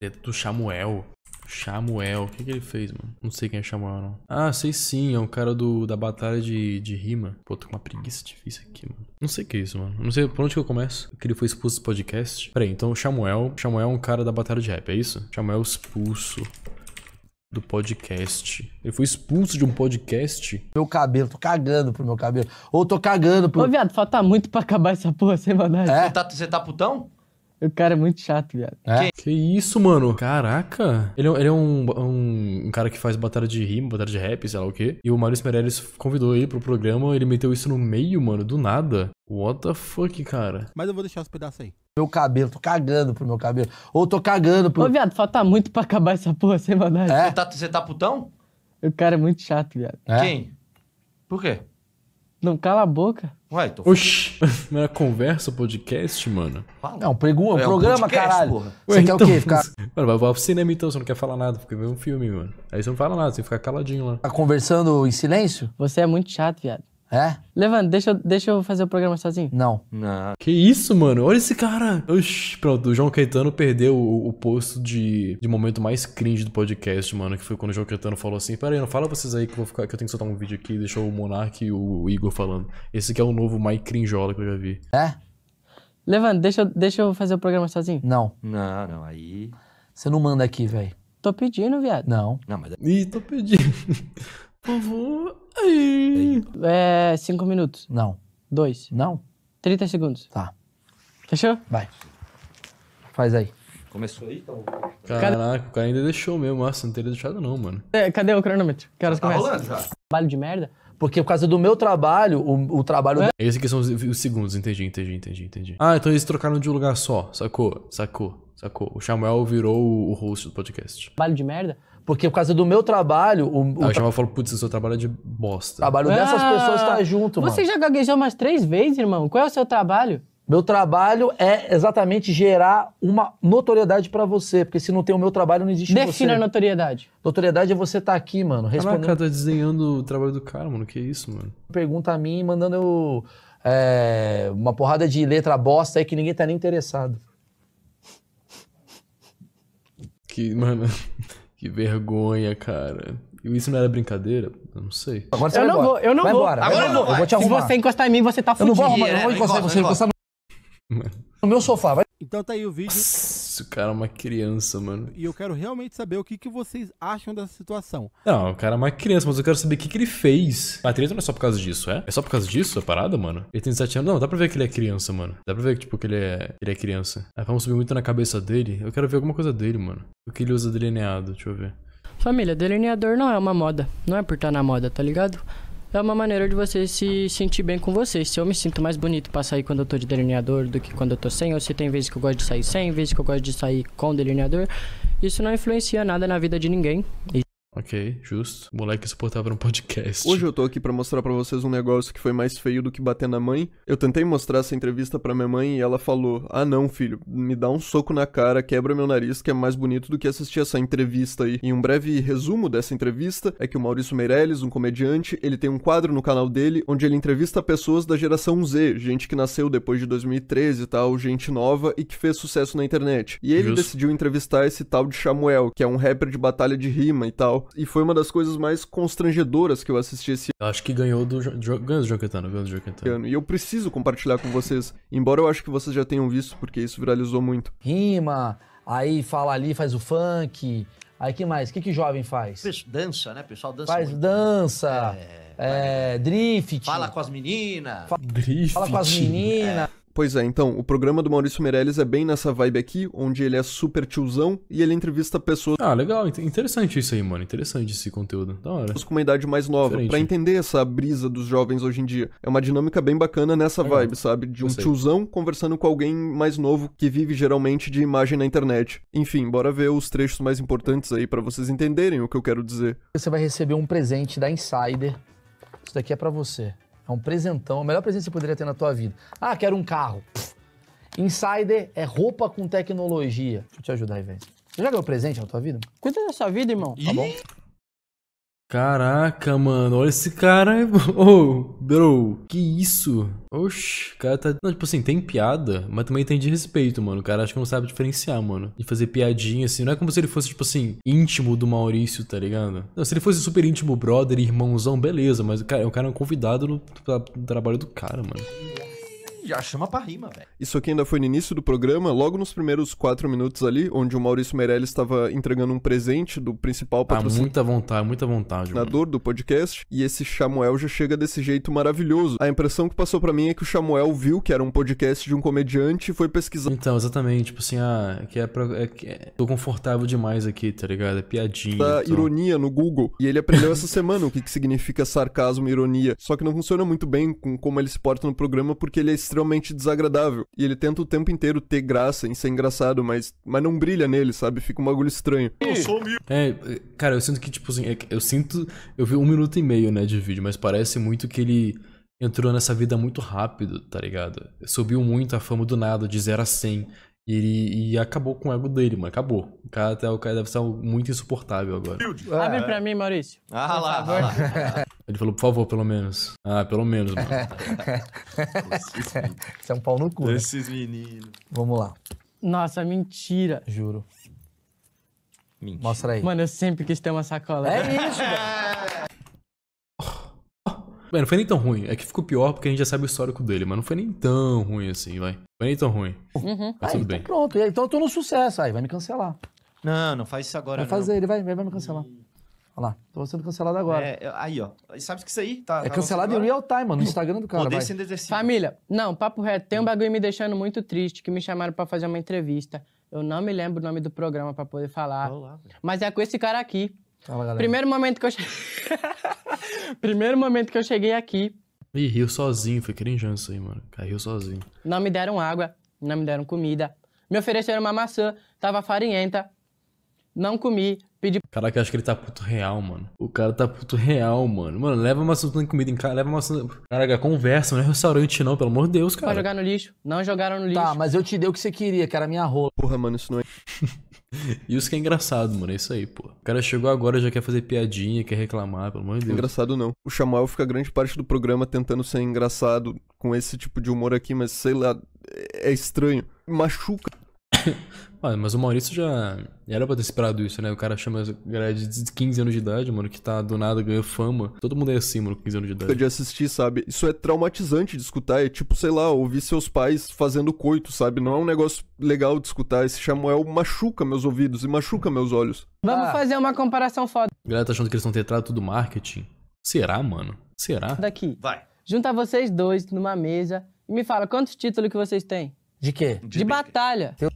É do Samuel. Samuel, o que, que ele fez, mano? Não sei quem é Samuel, não. Ah, sei sim, é o cara do, da batalha de, de rima. Pô, tô com uma preguiça difícil aqui, mano. Não sei o que é isso, mano. Não sei por onde que eu começo. Que ele foi expulso do podcast. aí, então Samuel. Samuel é um cara da batalha de rap, é isso? Samuel expulso do podcast. Ele foi expulso de um podcast. Meu cabelo, tô cagando pro meu cabelo. Ou tô cagando pro. Ô, viado, falta muito pra acabar essa porra sem mandar. É? Você tá, você tá putão? O cara é muito chato, viado. É? Que isso, mano? Caraca. Ele, é ele é um, um, um, cara que faz batalha de rima, batalha de rap, sei lá o quê. E o Maurício Meirelles convidou ele pro programa, ele meteu isso no meio, mano, do nada. What the fuck, cara? Mas eu vou deixar os pedaços aí. Meu cabelo, tô cagando pro meu cabelo. Ou tô cagando pro. Ô, viado, falta muito pra acabar essa porra sem mandar. É? Você, tá, você tá putão? O cara é muito chato, viado. É? Quem? Por quê? Não, cala a boca. Ué, tô Oxi, não era é conversa, podcast, mano? Não, pregou, é programa, podcast, caralho. Porra. Ué, você então, quer o quê? Então, Ficar... Mano, vai pro cinema então, você não quer falar nada, porque vem um filme, mano. Aí você não fala nada, você fica caladinho lá. Tá conversando em silêncio? Você é muito chato, viado. É? Levando, deixa, eu- deixa eu fazer o programa sozinho. Não. Não. Que isso, mano? Olha esse cara. Oxi, pronto, o João Caetano perdeu o, o posto de, de momento mais cringe do podcast, mano. Que foi quando o João Caetano falou assim: Pera aí, não fala vocês aí que eu, vou ficar, que eu tenho que soltar um vídeo aqui. Deixou o Monark e o, o Igor falando. Esse aqui é o novo mais crinjola que eu já vi. É? Levando, deixa, eu- deixa eu fazer o programa sozinho. Não. Não, não, aí. Você não manda aqui, velho. Tô pedindo, viado. Não. Não, mas é Ih, tô pedindo. Vovô. É. 5 minutos. Não. 2. Não. 30 segundos. Tá. Fechou? Vai. Faz aí. Começou aí, então. Caraca, o cara ainda deixou mesmo. Nossa, não teria deixado, não, mano. É, cadê o cronômetro? Que horas tá começa? rolando já. Trabalho de merda? Porque por causa do meu trabalho, o, o trabalho. É. Esse aqui são os, os, segundos, entendi, entendi, entendi, entendi. Ah, então eles trocaram de lugar só. Sacou, sacou, sacou. O Samuel virou o, o host do podcast. Trabalho de merda? Porque por causa do meu trabalho. O, o ah, eu tra... falo, putz, o seu trabalho é de bosta. O trabalho ah, dessas pessoas tá junto, você Você já gaguejou umas três vezes, irmão? Qual é o seu trabalho? Meu trabalho é exatamente gerar uma notoriedade para você, porque se não tem o meu trabalho, não existe Defina você. Defina a notoriedade. Notoriedade é você estar tá aqui, mano. Respondendo... Caraca, tá desenhando o trabalho do cara, mano. Que isso, mano. Pergunta a mim, mandando eu, é, uma porrada de letra bosta aí que ninguém tá nem interessado. Que, mano... Que vergonha, cara. Isso não era brincadeira? Eu não sei. Agora você eu vai não embora. vou, eu não vai vou. Embora, Agora não. eu vou te arrumar. Se você encostar em mim, você tá fudido. Eu não vou arrumar, eu não vou é, encostar em você, encostar no... no meu sofá. Vai. Então tá aí o vídeo o cara é uma criança, mano. E eu quero realmente saber o que, que vocês acham dessa situação. Não, o cara é uma criança, mas eu quero saber o que, que ele fez. A treta não é só por causa disso, é? É só por causa disso a parada, mano? Ele tem 7 anos. Não, dá pra ver que ele é criança, mano. Dá pra ver que, tipo, que ele é, ele é criança. Ah, vamos subir muito na cabeça dele. Eu quero ver alguma coisa dele, mano. O que ele usa delineado, deixa eu ver. Família, delineador não é uma moda. Não é por estar na moda, tá ligado? É uma maneira de você se sentir bem com você. Se eu me sinto mais bonito pra sair quando eu tô de delineador do que quando eu tô sem, ou se tem vezes que eu gosto de sair sem, vezes que eu gosto de sair com delineador, isso não influencia nada na vida de ninguém. E Ok, justo. Moleque suportava um podcast. Hoje eu tô aqui para mostrar para vocês um negócio que foi mais feio do que bater na mãe. Eu tentei mostrar essa entrevista para minha mãe e ela falou: "Ah não, filho, me dá um soco na cara, quebra meu nariz, que é mais bonito do que assistir essa entrevista aí". E um breve resumo dessa entrevista é que o Maurício Meirelles, um comediante, ele tem um quadro no canal dele onde ele entrevista pessoas da geração Z, gente que nasceu depois de 2013 e tal, gente nova e que fez sucesso na internet. E ele justo. decidiu entrevistar esse tal de Samuel, que é um rapper de batalha de rima e tal. E foi uma das coisas mais constrangedoras que eu assisti esse ano. Acho que ganhou do, jo... ganhou do Joquetano, ganhou do Joquetano. E eu preciso compartilhar com vocês, embora eu acho que vocês já tenham visto, porque isso viralizou muito. Rima, aí fala ali, faz o funk, Aí que mais? O que, que jovem faz? Dança, né? pessoal dança. Faz muito. dança. É, é, drift. Fala com as meninas. drift fala com as meninas. Pois é, então, o programa do Maurício Meirelles é bem nessa vibe aqui, onde ele é super tiozão e ele entrevista pessoas. Ah, legal, interessante isso aí, mano. Interessante esse conteúdo. Da hora. Com uma idade mais nova, para entender essa brisa dos jovens hoje em dia. É uma dinâmica bem bacana nessa é, vibe, sabe? De um tiozão conversando com alguém mais novo que vive geralmente de imagem na internet. Enfim, bora ver os trechos mais importantes aí para vocês entenderem o que eu quero dizer. Você vai receber um presente da Insider. Isso daqui é para você. É um presentão, o melhor presente que você poderia ter na tua vida. Ah, quero um carro. Insider é roupa com tecnologia. Deixa eu te ajudar aí, velho. Você já ganhou presente na tua vida? Cuida da sua vida, irmão. Tá bom? Caraca, mano, olha esse cara. Oh, bro, que isso? Oxi, o cara tá. Não, tipo assim, tem piada, mas também tem de respeito, mano. O cara acho que não sabe diferenciar, mano. e fazer piadinha assim. Não é como se ele fosse, tipo assim, íntimo do Maurício, tá ligado? Não, se ele fosse super íntimo, brother, irmãozão, beleza. Mas o cara, o cara é um convidado no, no trabalho do cara, mano já chama pra rima, velho. Isso aqui ainda foi no início do programa, logo nos primeiros quatro minutos ali, onde o Maurício Meirelles estava entregando um presente do principal patrocinador. Ah, muita vontade, muita vontade. Mano. do podcast. E esse Chamuel já chega desse jeito maravilhoso. A impressão que passou para mim é que o Chamuel viu que era um podcast de um comediante e foi pesquisar. Então, exatamente. Tipo assim, ah, que é, pra, é, que é... tô confortável demais aqui, tá ligado? É piadinha. Tá então. ironia no Google. E ele aprendeu essa semana o que, que significa sarcasmo e ironia. Só que não funciona muito bem com como ele se porta no programa, porque ele é extremamente extremamente desagradável. E ele tenta o tempo inteiro ter graça em ser engraçado, mas, mas não brilha nele, sabe? Fica um bagulho estranho. É, cara, eu sinto que, tipo assim, é eu sinto. Eu vi um minuto e meio, né, de vídeo, mas parece muito que ele entrou nessa vida muito rápido, tá ligado? Subiu muito a fama do nada, de 0 a 100. E e acabou com o ego dele, mano. Acabou. O cara, o cara deve ser muito insuportável agora. Ah, Abre é. pra mim, Maurício. Ah, lá, ah Lá. Ele falou, por favor, pelo menos. Ah, pelo menos, mano. Isso é um pau no cu. Né? Esses né? meninos. Vamos lá. Nossa, mentira. Juro. Mentira. Mostra aí. Mano, eu sempre quis ter uma sacola. É isso, mano. Bem, não foi nem tão ruim. É que ficou pior porque a gente já sabe o histórico dele, mas não foi nem tão ruim assim, vai. Não foi nem tão ruim. Uhum. Mas aí, tudo bem. Tá pronto. Então eu tô no sucesso. Aí vai me cancelar. Não, não faz isso agora. Vai não. fazer, ele vai, vai me cancelar. Olha lá, tô sendo cancelado agora. É, aí, ó. Sabe o que isso aí tá. É tá cancelado em real time, mano, no Instagram do cara. Poder Família, não, papo reto. Tem um bagulho me deixando muito triste que me chamaram para fazer uma entrevista. Eu não me lembro o nome do programa para poder falar. Olá, mas é com esse cara aqui. Fala, galera. Primeiro momento que eu. Primeiro momento que eu cheguei aqui. Ih, riu sozinho, foi isso aí, mano. Caiu sozinho. Não me deram água, não me deram comida. Me ofereceram uma maçã, tava farinhenta. Não comi, pedi. Caraca, eu acho que ele tá puto real, mano. O cara tá puto real, mano. Mano, leva maçã de comida em casa, leva maçã. Caraca, conversa, não é restaurante não, pelo amor de Deus, cara. Pra jogar no lixo. Não jogaram no lixo. Tá, mas eu te dei o que você queria, que era minha rola. Porra, mano, isso não é. Isso que é engraçado, mano. É isso aí, pô. O cara chegou agora já quer fazer piadinha, quer reclamar, pelo amor de Deus. Engraçado não. O Chamuel fica grande parte do programa tentando ser engraçado com esse tipo de humor aqui, mas sei lá, é estranho. Machuca. Mano, mas o Maurício já era pra ter esperado isso, né? O cara chama a galera de 15 anos de idade, mano, que tá do nada, ganha fama. Todo mundo é assim, mano, 15 anos de idade. De assistir, sabe? Isso é traumatizante de escutar. É tipo, sei lá, ouvir seus pais fazendo coito, sabe? Não é um negócio legal de escutar. Esse Samuel machuca meus ouvidos e machuca meus olhos. Vamos ah. fazer uma comparação foda. A galera tá achando que eles são tetrato do marketing? Será, mano? Será? Daqui. Vai. Junta vocês dois numa mesa e me fala quantos títulos que vocês têm. De quê? De, de batalha. Tem...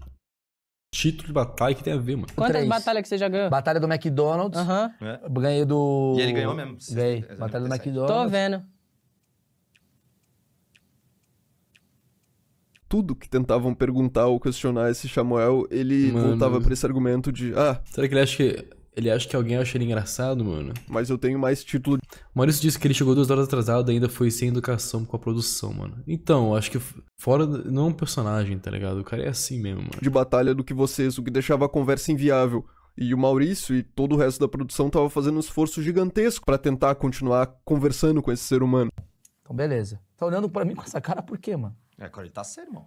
Título de batalha que tem a ver, mano. Quantas batalhas que você já ganhou? Batalha do McDonald's. Aham. Uhum. Ganhei do. E ele ganhou mesmo? Ganhei. Batalha do McDonald's. Tô vendo. tudo que tentavam perguntar ou questionar esse Samuel, ele Mano. voltava para esse argumento de: ah. Será que ele acha que ele acha que alguém acha ele engraçado, mano. Mas eu tenho mais título. Maurício disse que ele chegou duas horas atrasado e ainda foi sem educação com a produção, mano. Então, acho que fora. Não é um personagem, tá ligado? O cara é assim mesmo, mano. De batalha do que vocês, o que deixava a conversa inviável. E o Maurício e todo o resto da produção tava fazendo um esforço gigantesco para tentar continuar conversando com esse ser humano. Então, beleza. Tá olhando para mim com essa cara por quê, mano? É, cara, ele tá sério, irmão.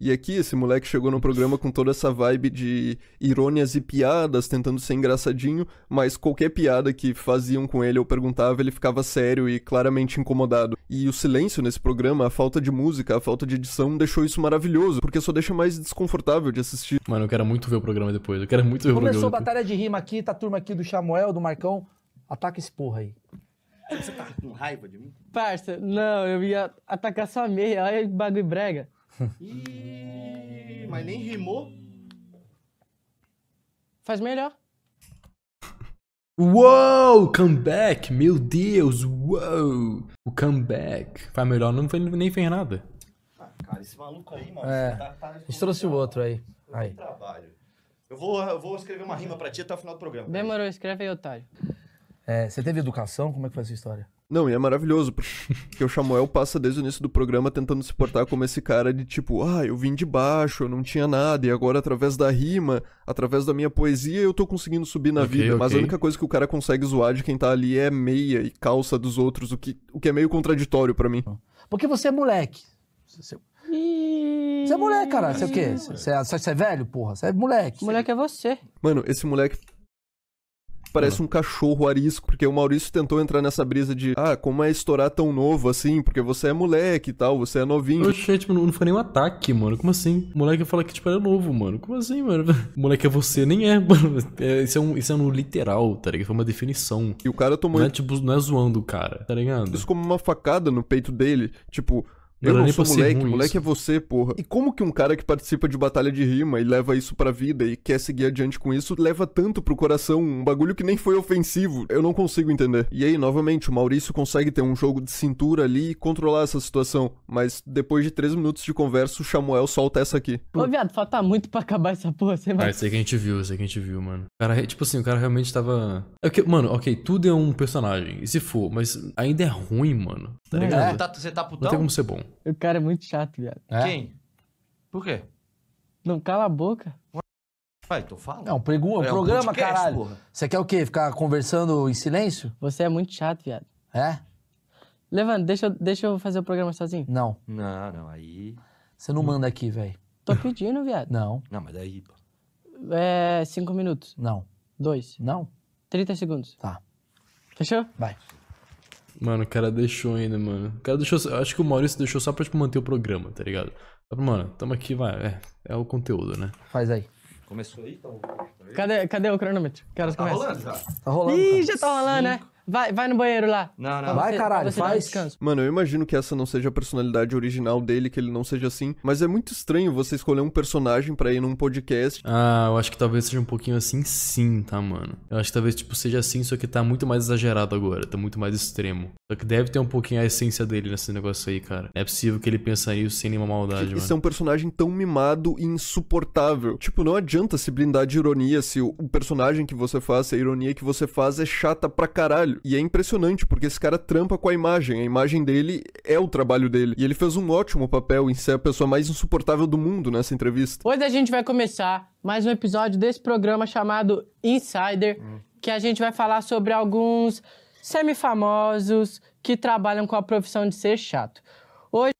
E aqui esse moleque chegou no programa com toda essa vibe de irônias e piadas, tentando ser engraçadinho, mas qualquer piada que faziam com ele ou perguntava, ele ficava sério e claramente incomodado. E o silêncio nesse programa, a falta de música, a falta de edição, deixou isso maravilhoso, porque só deixa mais desconfortável de assistir. Mano, eu quero muito ver o programa depois, eu quero muito ver Começou o programa. Começou batalha de rima aqui, tá a turma aqui do Chamuel, do Marcão. Ataca esse porra aí. Você tá com raiva de mim? Parça, não, eu ia atacar sua meia, olha o bagulho brega. Ih, mas nem rimou. Faz melhor. Uou, comeback, meu Deus, uou. O comeback. Faz melhor, não foi, nem fez nada. Ah, cara, esse maluco aí, mano. É, tá, tá a gente trouxe o outro aí. aí. Trabalho. Eu vou, eu vou escrever uma rima pra ti até o final do programa. Demorou, escreve aí, otário. É, você teve educação? Como é que foi essa história? Não, e é maravilhoso, porque o Chamuel passa desde o início do programa tentando se portar como esse cara de tipo, ah, eu vim de baixo, eu não tinha nada, e agora através da rima, através da minha poesia, eu tô conseguindo subir na okay, vida. Mas a única coisa que o cara consegue zoar de quem tá ali é meia e calça dos outros, o que, o que é meio contraditório para mim. Porque você é moleque. Você... Você é moleque, cara. Você é o quê? Você é, você é velho, porra? Você é moleque. Moleque é você. Mano, esse moleque parece um cachorro arisco, porque o Maurício tentou entrar nessa brisa de, ah, como é estourar tão novo assim, porque você é moleque e tal, você é novinho. Oxê, é, tipo, não foi nenhum ataque, mano. Como assim? O moleque fala que, tipo, era novo, mano. Como assim, mano? moleque é você, nem é, mano. É, isso, é um, isso é no um literal, tá ligado? Foi uma definição. E o cara tomou. Não é, tipo, não é zoando o cara, tá ligado? Isso como uma facada no peito dele, tipo. Eu não, sou moleque, moleque isso. é você, porra. E como que um cara que participa de batalha de rima e leva isso pra vida e quer seguir adiante com isso, leva tanto pro coração um bagulho que nem foi ofensivo? Eu não consigo entender. E aí, novamente, o Maurício consegue ter um jogo de cintura ali e controlar essa situação. Mas depois de três minutos de conversa, o Samuel solta essa aqui. Pô viado, falta muito pra acabar essa porra, você vai. Ah, isso aí que a gente viu, isso aí que a gente viu, mano. O cara, tipo assim, o cara realmente tava. É que, mano, ok, tudo é um personagem. E se for, mas ainda é ruim, mano. Tá é. ligado? É, tá, você tá putão? Não tem como ser bom. O cara é muito chato, viado. É? Quem? Por quê? Não, cala a boca. Vai, tô fala. Não, um é um programa, podcast, caralho. Porra. Você quer o quê? Ficar conversando em silêncio? Você é muito chato, viado. É? Levando, deixa, eu- deixa eu fazer o programa sozinho. Não. Não, não, aí. Você não manda aqui, velho. Tô pedindo, viado. Não, Não, mas daí. É. cinco minutos. não, Dois? não. Trinta segundos. Tá, Fechou? vai. Mano, o cara deixou ainda, mano. O cara deixou. Acho que o Maurício deixou só pra tipo, manter o programa, tá ligado? Mano, tamo aqui, vai. É, é o conteúdo, né? Faz aí. Começou aí? Então, tá cadê, cadê o cronômetro? Que horas tá rolando, tá? Tá já. Tá rolando. Ih, já tá rolando, Cinco. né? Vai, vai no banheiro lá. Não, não. Vai, você, caralho, faz. Mano, eu imagino que essa não seja a personalidade original dele, que ele não seja assim. Mas é muito estranho você escolher um personagem pra ir num podcast. Ah, eu acho que talvez seja um pouquinho assim sim, tá, mano? Eu acho que talvez, tipo, seja assim, só que tá muito mais exagerado agora. Tá muito mais extremo. Só que deve ter um pouquinho a essência dele nesse negócio aí, cara. é possível que ele pensa isso sem nenhuma maldade, Isso mano. é um personagem tão mimado e insuportável. Tipo, não adianta se blindar de ironia se o personagem que você faz, a ironia que você faz é chata pra caralho trabalho. E é impressionante, porque esse cara trampa com a imagem. A imagem dele é o trabalho dele. E ele fez um ótimo papel em ser a pessoa mais insuportável do mundo nessa entrevista. Hoje a gente vai começar mais um episódio desse programa chamado Insider, hum. que a gente vai falar sobre alguns semifamosos que trabalham com a profissão de ser chato. Hoje.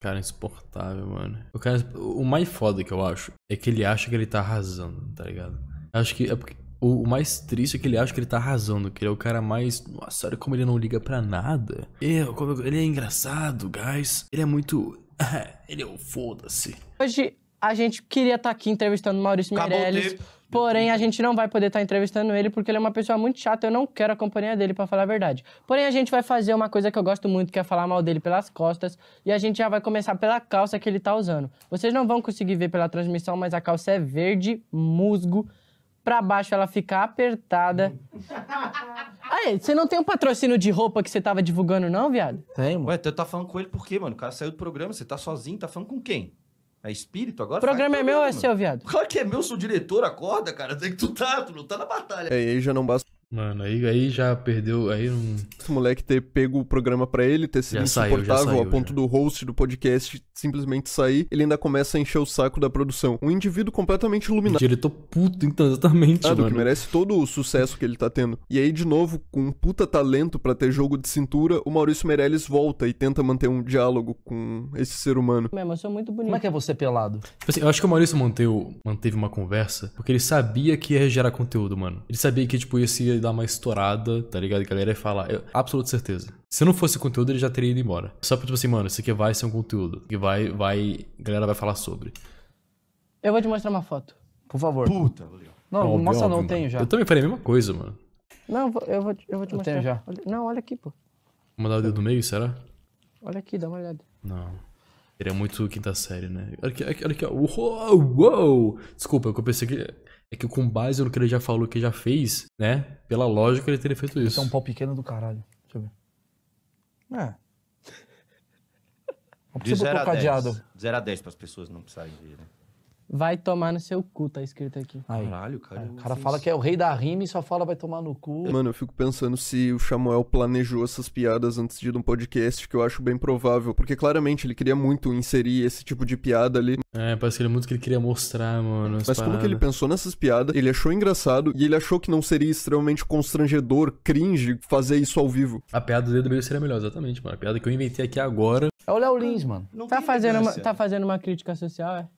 cara é insuportável, mano. O, cara, é o mais foda que eu acho é que ele acha que ele tá arrasando, tá ligado? Acho que é porque o, o, mais triste é que ele acha que ele tá arrasando, que ele é o cara mais. Nossa, olha como ele não liga para nada. Eu, é, ele é engraçado, guys. Ele é muito. ele é o foda-se. Hoje a gente queria estar tá aqui entrevistando o Maurício Acabou Meirelles. Porém, a gente não vai poder estar tá entrevistando ele porque ele é uma pessoa muito chata. Eu não quero a companhia dele, para falar a verdade. Porém, a gente vai fazer uma coisa que eu gosto muito, que é falar mal dele pelas costas. E a gente já vai começar pela calça que ele tá usando. Vocês não vão conseguir ver pela transmissão, mas a calça é verde musgo pra baixo ela ficar apertada. Aí, você não tem um patrocínio de roupa que você tava divulgando, não, viado? Tem, mano. Ué, tu tá falando com ele por quê, mano? O cara saiu do programa, você tá sozinho, tá falando com quem? É espírito agora? O programa é meu ou é seu, viado? Claro que é meu, sou diretor, acorda, cara. Tem que tu tá, tu não tá na batalha. É, aí já não basta Mano, aí, aí já perdeu. Aí não. Esse moleque ter pego o programa para ele, ter sido já insuportável saiu, saiu, ao ponto já. do host do podcast simplesmente sair, ele ainda começa a encher o saco da produção. Um indivíduo completamente iluminado. diretor puto, então, exatamente. Ah, mano. que merece todo o sucesso que ele tá tendo. E aí, de novo, com um puta talento para ter jogo de cintura, o Maurício Meirelles volta e tenta manter um diálogo com esse ser humano. Mesmo, eu sou muito bonito. Como é que é você pelado? Tipo assim, eu acho que o Maurício manteu, manteve uma conversa porque ele sabia que ia gerar conteúdo, mano. Ele sabia que, tipo, ia ser dar uma estourada, tá ligado? A galera ia falar, eu, absoluta certeza. Se não fosse conteúdo, ele já teria ido embora. Só pra, tipo assim, mano, isso aqui vai ser um conteúdo. Que vai, vai, a galera vai falar sobre. Eu vou te mostrar uma foto. Por favor. Puta, Não, óbvio, mostra óbvio, não, eu tenho já. Eu também falei a mesma coisa, mano. Não, eu vou, eu vou, eu vou te eu mostrar. Tenho já. Não, olha aqui, pô. Vou mandar o dedo no meio, será? Olha aqui, dá uma olhada. Não. Seria é muito quinta série, né? Olha aqui, olha aqui, uou, uou! Desculpa, eu pensei que. É que com base no que ele já falou que já fez, né? Pela lógica ele teria feito isso. É um pau pequeno do caralho. Deixa eu ver. É. Não precisa de o cadeado. 0 a 10 para as pessoas não precisarem ver, né? Vai tomar no seu cu, tá escrito aqui. Aí. Caralho, cara. É, o cara fala que é o rei da rima e só fala vai tomar no cu. Mano, eu fico pensando se o Samuel planejou essas piadas antes de ir num podcast, que eu acho bem provável. Porque claramente ele queria muito inserir esse tipo de piada ali. É, parece que ele é muito que ele queria mostrar, mano. Mas paradas. como que ele pensou nessas piadas? Ele achou engraçado e ele achou que não seria extremamente constrangedor, cringe, fazer isso ao vivo. A piada do dedo meio seria melhor, exatamente, mano. A piada que eu inventei aqui agora. É o Léo Lins, mano. Tá não tá fazendo, uma, tá fazendo uma crítica social, é?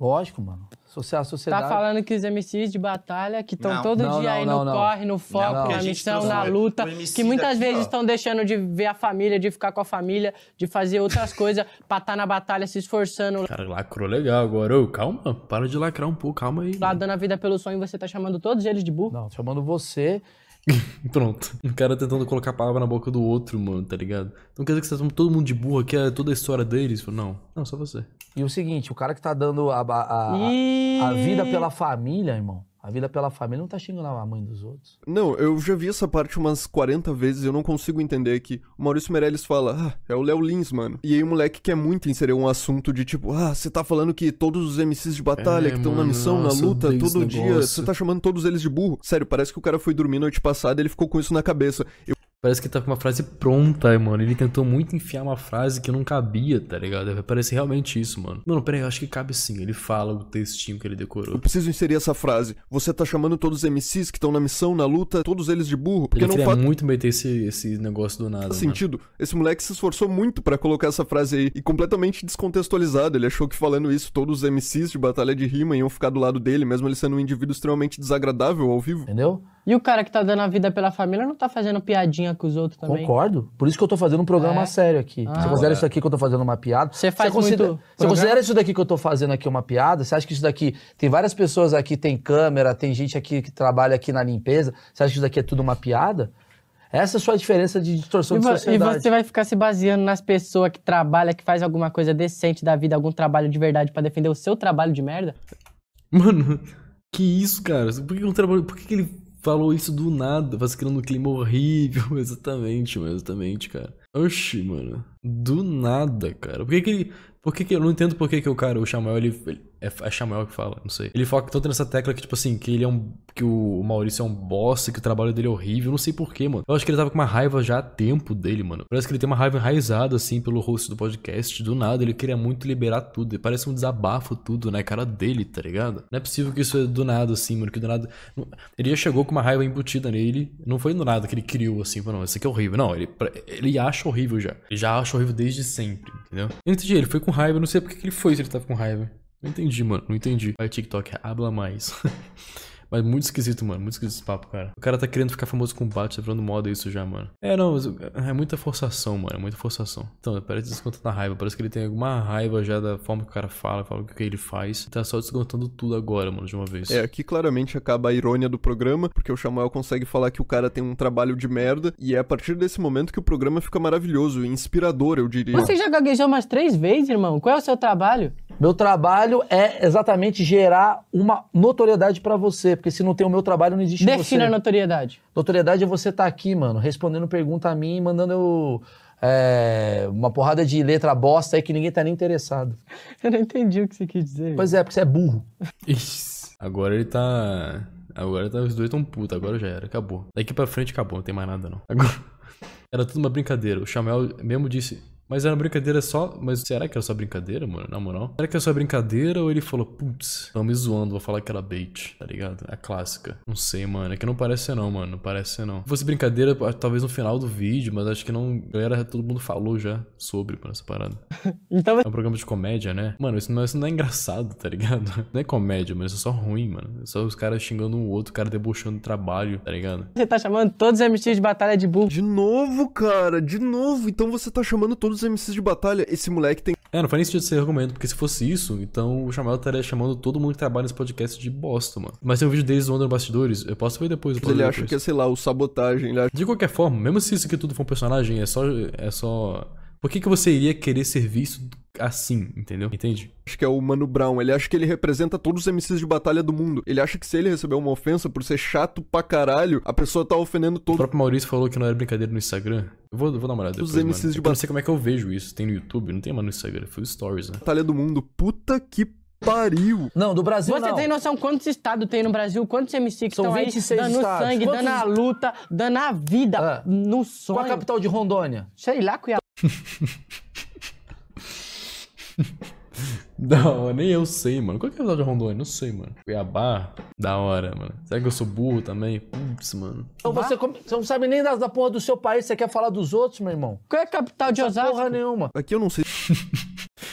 Lógico, mano. A tá sociedade... Tá falando que os MCs de batalha, que estão todo não, dia não, aí no não, corre, no foco, na missão, tá na luta, que muitas daqui, vezes estão deixando de ver a família, de ficar com a família, de fazer outras coisas, pra estar tá na batalha se esforçando. Cara, lacrou legal agora. Ô, calma, para de lacrar um pouco, calma aí. Lá dando a vida pelo sonho, você tá chamando todos eles de burro? Não, chamando você Pronto. um cara tentando colocar a palavra na boca do outro, mano, tá ligado? Então quer dizer que você tá todo mundo de burro que é toda a história deles? não, não, só você. E o seguinte, o cara que tá dando a, a, a, a vida pela família, irmão, a vida pela família não tá xingando a mãe dos outros. Não, eu já vi essa parte umas 40 vezes e eu não consigo entender que o Maurício Meirelles fala, ah, é o Léo Lins, mano. E aí o moleque quer muito inserir um assunto de tipo, ah, você tá falando que todos os MCs de batalha é, que estão na missão, nossa, na luta, todo dia, você tá chamando todos eles de burro. Sério, parece que o cara foi dormir noite passada e ele ficou com isso na cabeça. Eu Parece que tá com uma frase pronta, mano. Ele tentou muito enfiar uma frase que não cabia, tá ligado? Parece realmente isso, mano. Mano, peraí, eu acho que cabe sim. Ele fala o textinho que ele decorou. Eu preciso inserir essa frase. Você tá chamando todos os MCs que estão na missão, na luta, todos eles de burro. Porque ele não queria faz... muito meter esse, esse negócio do nada. Faz mano. sentido. Esse moleque se esforçou muito para colocar essa frase aí. E completamente descontextualizado. Ele achou que falando isso, todos os MCs de batalha de rima iam ficar do lado dele, mesmo ele sendo um indivíduo extremamente desagradável ao vivo. Entendeu? E o cara que tá dando a vida pela família não tá fazendo piadinha com os outros também. Concordo. Por isso que eu tô fazendo um programa é. sério aqui. Ah, você considera isso aqui que eu tô fazendo uma piada? Você faz você considera, muito... Você programa? considera isso daqui que eu tô fazendo aqui uma piada? Você acha que isso daqui... Tem várias pessoas aqui, tem câmera, tem gente aqui que trabalha aqui na limpeza. Você acha que isso daqui é tudo uma piada? Essa é só a diferença de distorção e de sociedade. E você vai ficar se baseando nas pessoas que trabalham, que faz alguma coisa decente da vida, algum trabalho de verdade para defender o seu trabalho de merda? Mano, que isso, cara? Por que, um trabalho, por que, que ele falou isso do nada, faz criando um clima horrível. exatamente, mano, exatamente, cara. Oxi, mano. Do nada, cara. Por que que ele. Por que que eu não entendo por que que o cara, o Chamael, ele, ele é, Chamuel é que fala, não sei. Ele foca tanto nessa tecla que, tipo assim, que ele é um. que o Maurício é um boss, que o trabalho dele é horrível. Não sei porquê, mano. Eu acho que ele tava com uma raiva já há tempo dele, mano. Parece que ele tem uma raiva enraizada, assim, pelo rosto do podcast. Do nada, ele queria muito liberar tudo. E parece um desabafo tudo, né? Cara dele, tá ligado? Não é possível que isso é do nada, assim, mano. Que do nada. Ele já chegou com uma raiva embutida nele. Não foi do nada que ele criou, assim, falou, não, isso aqui é horrível. Não, ele, ele acha horrível já. Ele já acha horrível desde sempre, entendeu? entendi, ele foi com raiva, não sei porque que ele foi se ele tava com raiva. Não entendi, mano. Não entendi. Vai, TikTok, habla mais. Mas muito esquisito, mano. Muito esquisito esse papo, cara. O cara tá querendo ficar famoso com o Batman, tá virando moda isso já, mano. É, não, é muita forçação, mano. É muita forçação. Então, parece descontando a raiva. Parece que ele tem alguma raiva já da forma que o cara fala, fala o que ele faz. tá só descontando tudo agora, mano, de uma vez. É, aqui claramente acaba a irônia do programa, porque o Chamael consegue falar que o cara tem um trabalho de merda. E é a partir desse momento que o programa fica maravilhoso, inspirador, eu diria. Você já gaguejou umas três vezes, irmão? Qual é o seu trabalho? Meu trabalho é exatamente gerar uma notoriedade para você, porque se não tem o meu trabalho, não existe Defina você. Defina notoriedade. Notoriedade é você estar tá aqui, mano, respondendo pergunta a mim, mandando é, uma porrada de letra bosta aí que ninguém tá nem interessado. Eu não entendi o que você quis dizer. Pois é, porque você é burro. Isso. Agora ele tá... Agora tá, os dois tão puta, agora já era, acabou. Daqui pra frente acabou, não tem mais nada não. Agora... Era tudo uma brincadeira. O Chamel mesmo disse, mas era brincadeira só. Mas será que era só brincadeira, mano? Na moral? Será que era só brincadeira ou ele falou, putz, tão me zoando, vou falar que era bait, tá ligado? É a clássica. Não sei, mano. É que não parece ser não, mano. Não parece ser não. Se fosse brincadeira, talvez no final do vídeo, mas acho que não. Galera, todo mundo falou já sobre mano, essa parada. então... É um programa de comédia, né? Mano, isso não, é, isso não é engraçado, tá ligado? Não é comédia, mas isso é só ruim, mano. É só os caras xingando o outro, o cara debochando o trabalho, tá ligado? Você tá chamando todos os MCs de batalha de burro. De novo, cara, de novo. Então você tá chamando todos os MCs de batalha, esse moleque tem. É, não faz nem sentido ser argumento, porque se fosse isso, então o chamado estaria chamando todo mundo que trabalha nesse podcast de bosta, mano. Mas tem um vídeo deles do no bastidores, eu posso ver depois. Eu posso ele acha que é, sei lá, o sabotagem. Ele acha... De qualquer forma, mesmo se isso aqui tudo for um personagem, é só. É só... Por que, que você iria querer ser visto assim, entendeu? Entende? Acho que é o Mano Brown. Ele acha que ele representa todos os MCs de batalha do mundo. Ele acha que se ele receber uma ofensa por ser chato pra caralho, a pessoa tá ofendendo todo. O próprio Maurício falou que não era brincadeira no Instagram. Eu vou, vou dar uma olhada depois, Os MCs mano. de batalha. É eu não sei como é que eu vejo isso. Tem no YouTube, não tem mano no Instagram. Foi stories, né? Batalha do mundo. Puta que pariu. Não, do Brasil Você não. tem noção quantos estados tem no Brasil? Quantos MC que São estão aí dando estados. sangue, quantos... dando a luta, dando a vida ah. no sonho? Qual a capital de Rondônia? Sei lá, Cuiabá. da hora, nem eu sei, mano. Qual que é a capital de Rondônia? Não sei, mano. Cuiabá? Da hora, mano. Será que eu sou burro também? Putz, mano. Então você, come... você não sabe nem da, da porra do seu país, você quer falar dos outros, meu irmão Qual é a capital de Osasco? Porra nenhuma. Aqui eu não sei.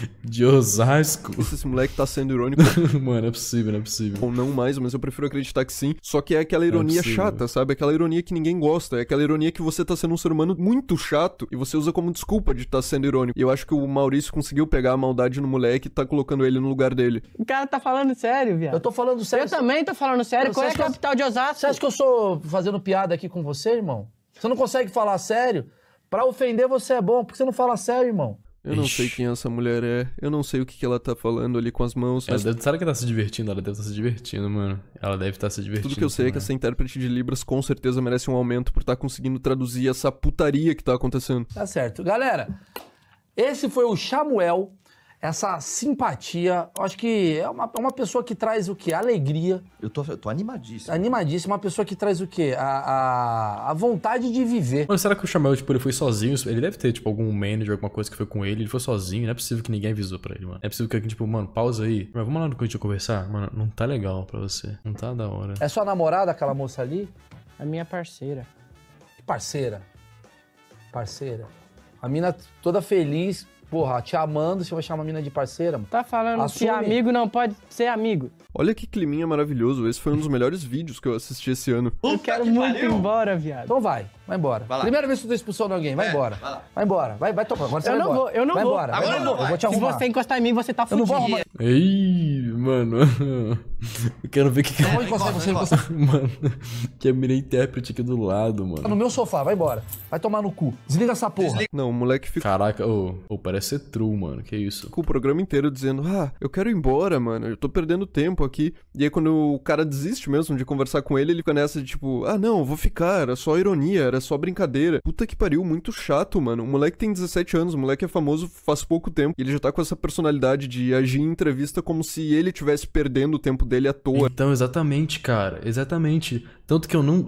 de Osasco. Esse moleque tá sendo irônico. Mano, é possível, não é possível. Ou não mais, mas eu prefiro acreditar que sim. Só que é aquela é ironia é chata, sabe? Aquela ironia que ninguém gosta. É aquela ironia que você tá sendo um ser humano muito chato e você usa como desculpa de estar tá sendo irônico. E eu acho que o Maurício conseguiu pegar a maldade no moleque e tá colocando ele no lugar dele. O cara tá falando sério, viado. Eu tô falando sério. Eu também tô falando sério. Qual é a capital eu... de Osasco? Você acha que eu sou fazendo piada aqui com você, irmão? Você não consegue falar sério? Pra ofender você é bom, porque você não fala sério, irmão. Eu Ixi. não sei quem essa mulher é, eu não sei o que, que ela tá falando ali com as mãos. Mas... Deve... Será que tá se divertindo? Ela deve estar tá se divertindo, mano. Ela deve estar tá se divertindo. Tudo que eu sei também. é que essa intérprete de Libras com certeza merece um aumento por estar tá conseguindo traduzir essa putaria que tá acontecendo. Tá certo. Galera, esse foi o Samuel essa simpatia. Acho que é uma, é uma pessoa que traz o quê? Alegria. Eu tô, eu tô animadíssimo. Animadíssimo. Uma pessoa que traz o quê? A, a, a vontade de viver. Mas será que o Chamel, tipo, ele foi sozinho? Ele deve ter, tipo, algum manager, alguma coisa que foi com ele. Ele foi sozinho. Não é possível que ninguém avisou pra ele, mano. É possível que alguém, tipo, mano, pausa aí. Mas vamos lá no cantinho conversar? Mano, não tá legal pra você. Não tá da hora. É sua namorada, aquela moça ali? A minha parceira. Que parceira? Parceira. A mina toda feliz, porra, te amando, você vai chamar a mina de parceira, mano. Tá falando Assume. que amigo não pode ser amigo. Olha que climinha maravilhoso. Esse foi um dos melhores vídeos que eu assisti esse ano. Eu quero que muito ir embora, viado. Então vai. Vai embora. Vai Primeira vez que tu expulsou de alguém, vai é, embora. Vai, vai, embora. Vai, vai tocar. Agora você eu não embora. vou, eu não vai vou. Embora. Agora eu não vou. Eu vou te arrumar. Se você encostar em mim, você tá fudido. Eu não vou arrumar. Ei, mano. Eu quero ver o que, que eu encostar em você, encostar. Mano, que a mira é intérprete aqui do lado, mano. Tá no meu sofá, vai embora. Vai tomar no cu. Desliga essa porra. Desliga. Não, o moleque fica. Caraca, ô, oh, oh, parece ser true, mano. Que isso? Com o programa inteiro dizendo: "Ah, eu quero ir embora, mano. Eu tô perdendo tempo aqui". E aí quando o cara desiste mesmo de conversar com ele, ele fica nessa de tipo: "Ah, não, vou ficar, é só ironia" é só brincadeira. Puta que pariu, muito chato, mano. O moleque tem 17 anos, o moleque é famoso faz pouco tempo. E ele já tá com essa personalidade de agir em entrevista como se ele tivesse perdendo o tempo dele à toa. Então, exatamente, cara. Exatamente. Tanto que eu não.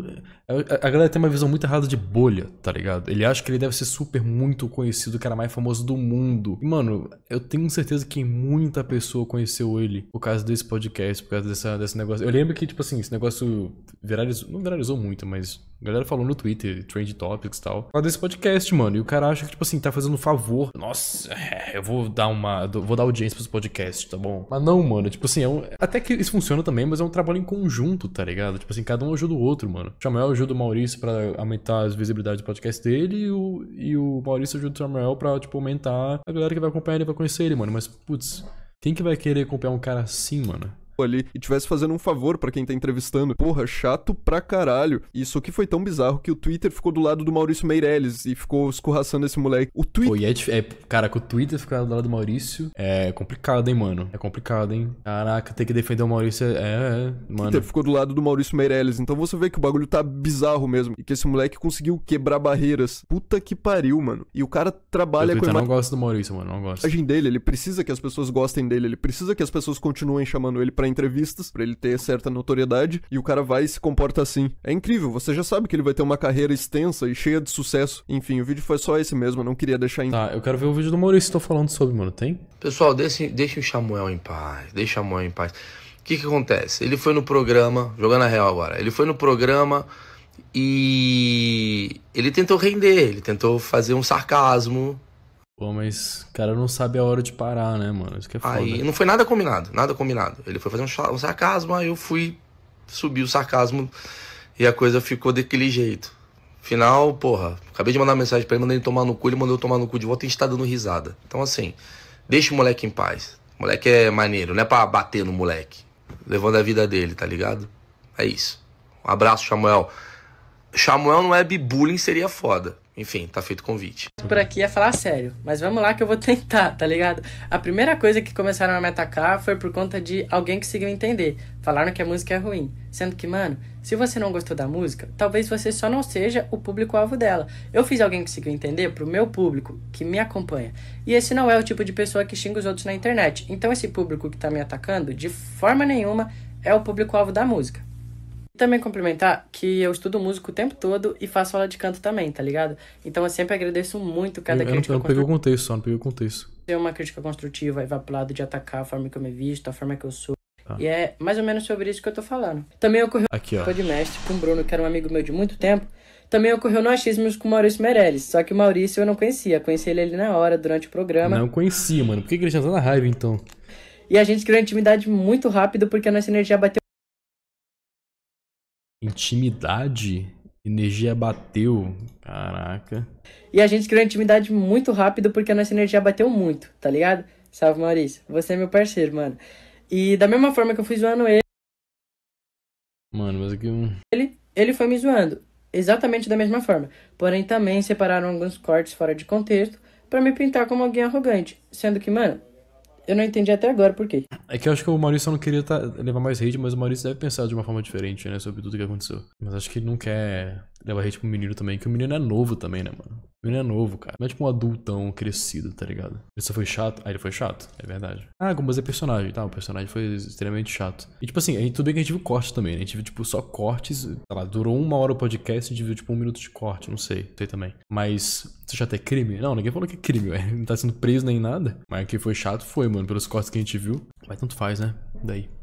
A, galera tem uma visão muito errada de bolha, tá ligado? Ele acha que ele deve ser super muito conhecido, o cara mais famoso do mundo. E, mano, eu tenho certeza que muita pessoa conheceu ele por causa desse podcast, por causa dessa, desse negócio. Eu lembro que, tipo assim, esse negócio viralizou. Não viralizou muito, mas a galera falou no Twitter, Trend Topics e tal. causa desse podcast, mano. E o cara acha que, tipo assim, tá fazendo um favor. Nossa, é, eu vou dar uma. Vou dar audiência esse podcasts, tá bom? Mas não, mano. Tipo assim, é um, até que isso funciona também, mas é um trabalho em conjunto, tá ligado? Tipo assim, cada um ajuda ajuda o outro, mano. O Samuel ajuda o Maurício para aumentar as visibilidades do podcast dele e o, e o Maurício ajuda o Samuel pra, tipo, aumentar a galera que vai acompanhar ele vai conhecer ele, mano. Mas, putz, quem que vai querer acompanhar um cara assim, mano? ali e tivesse fazendo um favor para quem tá entrevistando. Porra, chato pra caralho. Isso aqui foi tão bizarro que o Twitter ficou do lado do Maurício Meirelles e ficou escorraçando esse moleque. O Twitter. é, é, cara, com o Twitter ficar do lado do Maurício é complicado, hein, mano? É complicado, hein? Caraca, ter que defender o Maurício é, é. é, mano. Twitter ficou do lado do Maurício Meirelles. Então você vê que o bagulho tá bizarro mesmo. E que esse moleque conseguiu quebrar barreiras. Puta que pariu, mano. E o cara trabalha com. Eu não gosto do Maurício, mano. Não gosto. A dele, ele precisa que as pessoas gostem dele. Ele precisa que as pessoas continuem chamando ele pra entrevistas, para ele ter certa notoriedade, e o cara vai e se comporta assim. É incrível, você já sabe que ele vai ter uma carreira extensa e cheia de sucesso. Enfim, o vídeo foi só esse mesmo, eu não queria deixar em. Tá, eu quero ver o vídeo do Maurício tô falando sobre, mano, tem? Pessoal, deixa, deixe o Samuel em paz, deixe o Samuel em paz. O que que acontece? Ele foi no programa, jogando a real agora, ele foi no programa e ele tentou render, ele tentou fazer um sarcasmo, Pô, mas o cara não sabe a hora de parar, né, mano? Isso que é foda. Aí não foi nada combinado, nada combinado. Ele foi fazer um, um sarcasmo, aí eu fui subir o sarcasmo e a coisa ficou daquele jeito. Final, porra, acabei de mandar mensagem pra ele, mandei ele tomar no cu, ele mandou eu tomar no cu de volta e a gente tá dando risada. Então, assim, deixa o moleque em paz. O moleque é maneiro, não é pra bater no moleque. Levando a vida dele, tá ligado? É isso. Um abraço, Samuel. Samuel não é bullying, seria foda. Enfim, tá feito o convite. Por aqui é falar sério, mas vamos lá que eu vou tentar, tá ligado? A primeira coisa que começaram a me atacar foi por conta de alguém que conseguiu entender. Falaram que a música é ruim. Sendo que, mano, se você não gostou da música, talvez você só não seja o público-alvo dela. Eu fiz alguém que conseguiu entender pro meu público, que me acompanha. E esse não é o tipo de pessoa que xinga os outros na internet. Então esse público que tá me atacando, de forma nenhuma, é o público-alvo da música. Também complementar que eu estudo música o tempo todo e faço aula de canto também, tá ligado? Então eu sempre agradeço muito cada eu, crítica. Eu não, peguei o contexto, só não peguei o contexto. Ter uma crítica construtiva e vai pro lado de atacar a forma que eu me visto, a forma que eu sou. Ah. E é mais ou menos sobre isso que eu tô falando. Também ocorreu Aqui, ó. de mestre com o Bruno, que era um amigo meu de muito tempo. Também ocorreu no Achismos com o Maurício Meirelles, só que o Maurício eu não conhecia. Conheci ele ali na hora, durante o programa. Não conhecia, mano. Por que ele já tá na raiva, então? E a gente criou intimidade muito rápido porque a nossa energia bateu Intimidade? Energia bateu. Caraca. E a gente criou intimidade muito rápido porque a nossa energia bateu muito, tá ligado? Salve Maurício, você é meu parceiro, mano. E da mesma forma que eu fui zoando ele. Mano, mas aqui. Ele, ele foi me zoando. Exatamente da mesma forma. Porém, também separaram alguns cortes fora de contexto para me pintar como alguém arrogante. Sendo que, mano, eu não entendi até agora por quê. É que eu acho que o Maurício não queria tá, levar mais hate, mas o Maurício deve pensar de uma forma diferente, né? Sobre tudo que aconteceu. Mas acho que ele não quer Leva hate pro menino também, que o menino é novo também, né, mano? O menino é novo, cara. Não é tipo um adultão crescido, tá ligado? Ele só foi chato. Ah, ele foi chato, é verdade. Ah, como fazer é personagem. Tá, o personagem foi extremamente chato. E tipo assim, a gente, tudo bem que a gente viu corte também, né? A gente viu, tipo, só cortes. Tá lá, durou uma hora o podcast e a gente viu, tipo, um minuto de corte. Não sei, sei também. Mas isso chato é crime? Não, ninguém falou que é crime, ué. Não tá sendo preso nem nada. Mas que foi chato foi, mano, pelos cortes que a gente viu. Mas tanto faz, né? Daí.